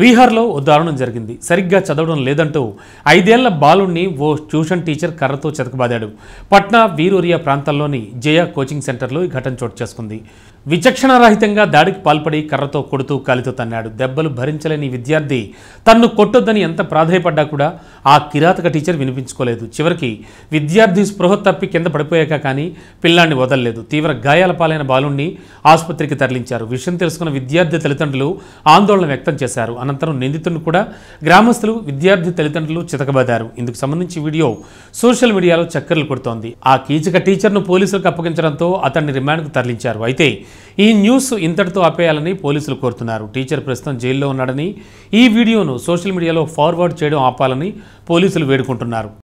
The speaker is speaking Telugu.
బీహార్లో ఓ దారుణం జరిగింది సరిగ్గా చదవడం లేదంటూ ఐదేళ్ల బాలుణ్ణి ఓ ట్యూషన్ టీచర్ కర్రతో చెతకబాదాడు పట్నా వీరూరియా ప్రాంతాల్లోని జయ కోచింగ్ సెంటర్లో ఈ ఘటన చోటు చేసుకుంది విచక్షణారహితంగా దాడికి పాల్పడి కర్రతో కొడుతూ కాలితో తన్నాడు దెబ్బలు భరించలేని విద్యార్థి తన్ను కొట్టొద్దని ఎంత ప్రాధాయపడ్డా కూడా ఆ కిరాతక టీచర్ వినిపించుకోలేదు చివరికి విద్యార్థి స్పృహ తప్పి కింద పడిపోయాక కానీ పిల్లాన్ని వదలలేదు తీవ్ర గాయాల పాలైన బాలుణ్ణి ఆసుపత్రికి తరలించారు విషయం తెలుసుకున్న విద్యార్థి తల్లిదండ్రులు ఆందోళన వ్యక్తం చేశారు అనంతరం నిందితులను కూడా గ్రామస్తులు విద్యార్థి తల్లిదండ్రులు చితకబాదారు ఇందుకు సంబంధించి వీడియో సోషల్ మీడియాలో చక్కర్లు కొడుతోంది ఆ కీచక టీచర్ను పోలీసులకు అప్పగించడంతో అతన్ని రిమాండ్కు తరలించారు అయితే ఈ న్యూస్ ఇంతటితో ఆపేయాలని పోలీసులు కోరుతున్నారు టీచర్ ప్రస్తుతం జైల్లో ఉన్నాడని ఈ వీడియోను సోషల్ మీడియాలో ఫార్వర్డ్ చేయడం ఆపాలని పోలీసులు వేడుకుంటున్నారు